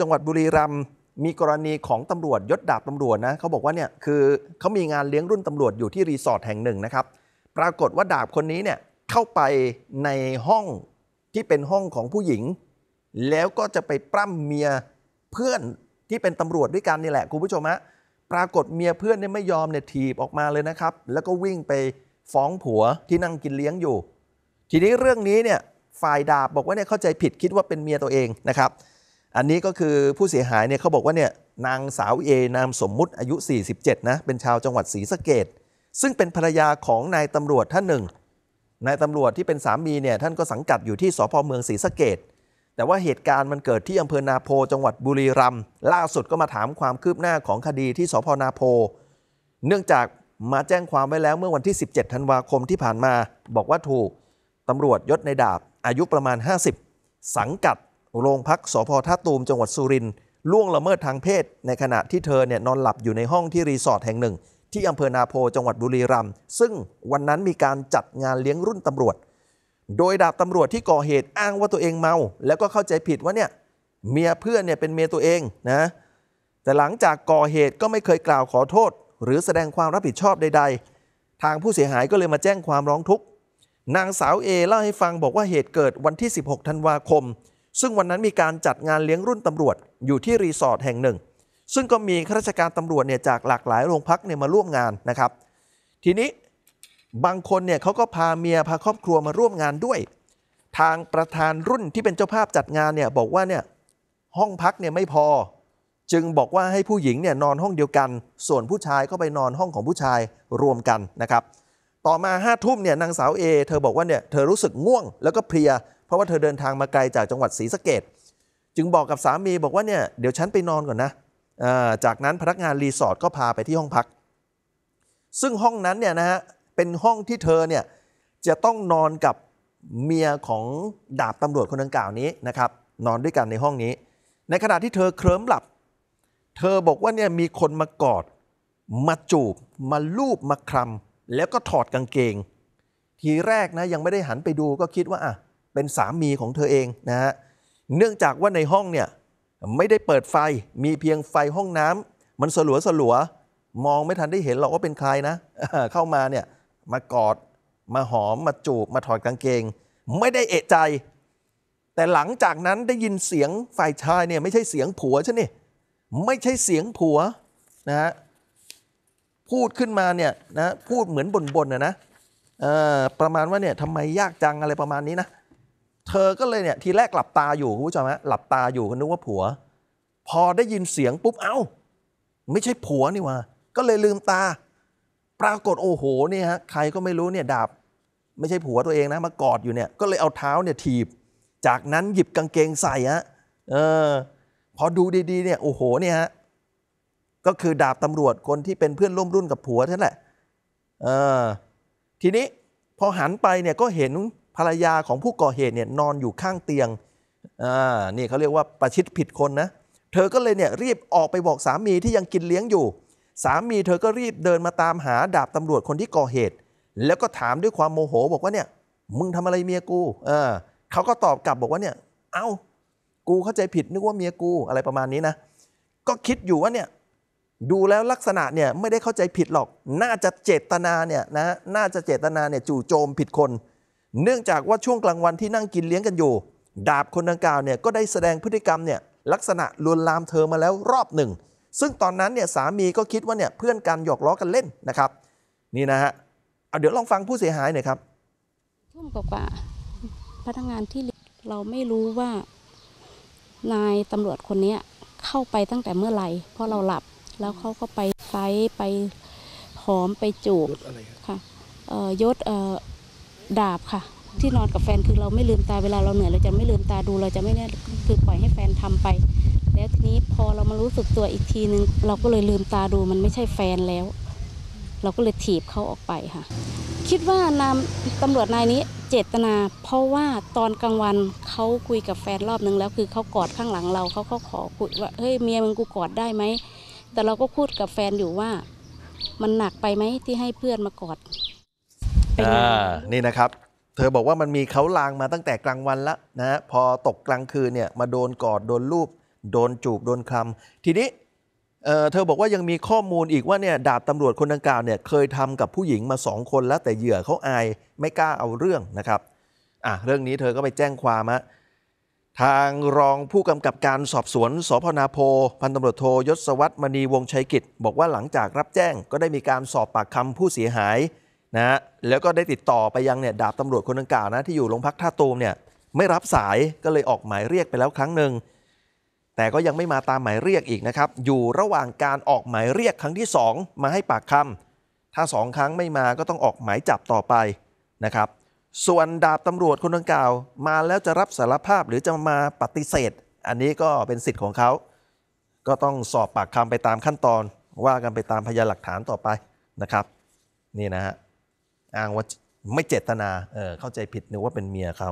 จังหวัดบุรีรัมย์มีกรณีของตำรวจยศดาบตำรวจนะเขาบอกว่าเนี่ยคือเขามีงานเลี้ยงรุ่นตำรวจอยู่ที่รีสอร์ทแห่งหนึ่งนะครับปรากฏว่าดาบคนนี้เนี่ยเข้าไปในห้องที่เป็นห้องของผู้หญิง แล้วก็จะไปปล้ำเมียเพื่อนที่เป็นตำรวจด้วยกันนี่แหละคุณผู้ชมฮะปรากฏเมียเพื่อนเนี่ยไม่ยอมเนี่ยถีบออกมาเลยนะครับ แล้วก็วิ่งไปฟ้องผัวที่นั่งกินเลี้ยงอยู่ ทีนี้เรื่องนี้เนี่ยฝ่ายดาบบอกว่าเนี่ยเข้าใจผิดคิดว่าเป็นเมียตัวเองนะครับอันนี้ก็คือผู้เสียหายเนี่ยเขาบอกว่าเนี่ยนางสาวเอ นามสมมุติอายุ 47 นะเป็นชาวจังหวัดศรีสะเกดซึ่งเป็นภรรยาของนายตำรวจท่านหนึ่งนายตำรวจที่เป็นสามีเนี่ยท่านก็สังกัดอยู่ที่สพเมืองศรีสะเกดแต่ว่าเหตุการณ์มันเกิดที่อำเภอนาโพจังหวัดบุรีรัมย์ล่าสุดก็มาถามความคืบหน้าของคดีที่สพนาโพเนื่องจากมาแจ้งความไว้แล้วเมื่อวันที่ 17 ธันวาคมที่ผ่านมาบอกว่าถูกตำรวจยศในดาบอายุประมาณ 50 สังกัดโรงพักสพท่าตูมจังหวัดสุรินทร์ล่วงละเมิดทางเพศในขณะที่เธอเนี่ยนอนหลับอยู่ในห้องที่รีสอร์ทแห่งหนึ่ง ที่อำเภอนาโพจังหวัดบุรีรัมย์ซึ่งวันนั้นมีการจัดงานเลี้ยงรุ่นตำรวจ โดยดาบตำรวจที่ก่อเหตุอ้างว่าตัวเองเมา แล้วก็เข้าใจผิดว่าเนี่ย เมียเพื่อนเนี่ยเป็นเมียตัวเองนะแต่หลังจากก่อเหตุก็ไม่เคยกล่าวขอโทษ หรือแสดงความรับผิดชอบใด ๆ ทางผู้เสียหายก็เลยมาแจ้งความร้องทุกข์นางสาวเอเล่าให้ฟังบอกว่าเหตุเกิดวันที่ 16ธันวาคมซึ่งวันนั้นมีการจัดงานเลี้ยงรุ่นตำรวจอยู่ที่รีสอร์ทแห่งหนึ่ง ซึ่งก็มีข้าราชการตำรวจเนี่ยจากหลากหลายโรงพักเนี่ยมาร่วมงานนะครับ ทีนี้บางคนเนี่ยเขาก็พาเมียพาครอบครัวมาร่วมงานด้วย ทางประธานรุ่นที่เป็นเจ้าภาพจัดงานเนี่ยบอกว่าเนี่ยห้องพักเนี่ยไม่พอ จึงบอกว่าให้ผู้หญิงเนี่ยนอนห้องเดียวกัน ส่วนผู้ชายก็ไปนอนห้องของผู้ชายรวมกันนะครับต่อมาห้าทุ่มเนี่ยนางสาวเอเธอบอกว่าเนี่ยเธอรู้สึกง่วงแล้วก็เพลีย เพราะว่าเธอเดินทางมาไกลจากจังหวัดศรีสะเกดจึงบอกกับสามีบอกว่าเนี่ยเดี๋ยวฉันไปนอนก่อนนะจากนั้นพนักงานรีสอร์ทก็พาไปที่ห้องพัก ซึ่งห้องนั้นเนี่ยนะฮะเป็นห้องที่เธอเนี่ยจะต้องนอนกับเมียของดาบตำรวจคนดังกล่าวนี้นะครับนอนด้วยกันในห้องนี้ ในขณะที่เธอเคลิ้มหลับเธอบอกว่าเนี่ยมีคนมากอดมาจูบมาลูบมาคลำแล้วก็ถอดกางเกง ทีแรกนะยังไม่ได้หันไปดูก็คิดว่าอ่ะเป็นสามีของเธอเองนะฮะเนื่องจากว่าในห้องเนี่ย ไม่ได้เปิดไฟมีเพียงไฟห้องน้ำ มันสลัวสลัวมองไม่ทันได้เห็นหรอกว่าเป็นใครนะเข้ามาเนี่ยมากอดมาหอมมาจูบมาถอดกางเกง ไม่ได้เอะใจ แต่หลังจากนั้นได้ยินเสียงฝ่ายชายเนี่ย ไม่ใช่เสียงผัวใช่ไหมไม่ใช่เสียงผัวนะฮะพูดขึ้นมาเนี่ยนะพูดเหมือนบ่นๆนะนะประมาณว่าเนี่ยทำไมยากจังอะไรประมาณนี้นะเธอก็เลยเนี่ยทีแรกหลับตาอยู่คุณผู้ชมฮะหลับตาอยู่ก็นึกว่าผัว พอได้ยินเสียงปุ๊บเอ้า ไม่ใช่ผัวนี่วะก็เลยลืมตา ปรากฏโอ้โหเนี่ยฮะใครก็ไม่รู้เนี่ยดาบไม่ใช่ผัวตัวเองนะมากอดอยู่เนี่ยก็เลยเอาเท้าเนี่ยถีบจากนั้นหยิบกางเกงใส่ฮะเออพอดูดีๆเนี่ยโอ้โหเนี่ยฮะก็คือดาบตำรวจคนที่เป็นเพื่อนร่วมรุ่นกับผัวท่านแหละทีนี้พอหันไปเนี่ยก็เห็นภรรยาของผู้ก่อเหตุเนี่ยนอนอยู่ข้างเตียงนี่เขาเรียกว่าประชิดผิดคนนะ เธอก็เลยเนี่ยรีบออกไปบอกสามีที่ยังกินเลี้ยงอยู่ สามี เธอก็รีบเดินมาตามหาดาบตำรวจคนที่ก่อเหตุ แล้วก็ถามด้วยความโมโหบอกว่าเนี่ยมึงทำอะไรเมียกูเออเขาก็ตอบกลับบอกว่าเนี่ย เอา้ากูเข้าใจผิดนึกว่าเมียกูอะไรประมาณนี้นะ ก็คิดอยู่ว่าเนี่ยดูแล้วลักษณะเนี่ยไม่ได้เข้าใจผิดหรอก น่าจะเจตนาเนี่ยนะ น่าจะเจตนาเนี่ยจู่โจมผิดคน เนื่องจากว่าช่วงกลางวันที่นั่งกินเลี้ยงกันอยู่ ดาบคนดังกล่าวเนี่ยก็ได้แสดงพฤติกรรมเนี่ย ลักษณะลวนลามเธอมาแล้วรอบหนึ่ง ซึ่งตอนนั้นเนี่ยสามีก็คิดว่าเนี่ยเพื่อนกันหยอกล้อกันเล่นนะครับ นี่นะฮะ เอาเดี๋ยวลองฟังผู้เสียหายหน่อยครับทุ่มกว่า พนักงานที่เราไม่รู้ว่านายตำรวจคนนี้เข้าไปตั้งแต่เมื่อไหร่เพราะเราหลับแล้วเขาก็ไปไซไปหอมไปจูบค่ะยศดาบค่ะ ที่นอนกับแฟนคือเราไม่ลืมตาเวลาเราเหนื่อยเราจะไม่ลืมตาดู เราจะไม่เนี่ยคือปล่อยให้แฟนทำไป แล้วทีนี้พอเรามารู้สึกตัวอีกทีนึง เราก็เลยลืมตาดูมันไม่ใช่แฟนแล้ว เราก็เลยถีบเขาออกไปค่ะ คิดว่านามตำรวจนายนี้เจตนา เพราะว่าตอนกลางวันเขาคุยกับแฟนรอบนึงแล้วคือเขากอดข้างหลังเราเขาเขาขอคุยว่าเฮ้ยเมียมึงกูกอดได้ไหมแต่เราก็พูดกับแฟนอยู่ว่ามันหนักไปไหมที่ให้เพื่อนมากอดเป็นอ่านี่นะครับ เธอบอกว่ามันมีเขาลางมาตั้งแต่กลางวันแล้วนะฮะพอตกกลางคืนเนี่ยมาโดนกอดโดนลูบโดนจูบโดนคลำทีนี้เเธอบอกว่ายังมีข้อมูลอีกว่าเนี่ยดาบตำรวจคนดังกล่าวเนี่ยเคยทำกับผู้หญิงมาสองคนแล้วแต่เหยื่อเขาอายไม่กล้าเอาเรื่องนะครับอ่ะเรื่องนี้เธอก็ไปแจ้งความฮะทางรองผู้กำกับการสอบสวนสพนาโพพันตำรวจโทยศวัตรมณีวงชัยกิจบอกว่าหลังจากรับแจ้ง ก็ได้มีการสอบปากคำผู้เสียหายนะแล้วก็ได้ติดต่อไปยังเนี่ยดาบตำรวจคนดังกล่าวนะที่อยู่โรงพักท่าตูมเนี่ย ไม่รับสายก็เลยออกหมายเรียกไปแล้วครั้งหนึ่งแต่ก็ยังไม่มาตามหมายเรียกอีกนะครับ อยู่ระหว่างการออกหมายเรียกครั้งที่ 2 มาให้ปากคำถ้าสองครั้งไม่มาก็ต้องออกหมายจับต่อไปนะครับส่วนดาบตำรวจคนดังกล่าว มาแล้วจะรับสารภาพหรือจะมาปฏิเสธ อันนี้ก็เป็นสิทธิ์ของเขา ก็ต้องสอบปากคำไปตามขั้นตอน ว่ากันไปตามพยานหลักฐานต่อไปนะครับ นี่นะฮะ อ้างว่าไม่เจตนาเออเข้าใจผิดนึกว่าเป็นเมียเขา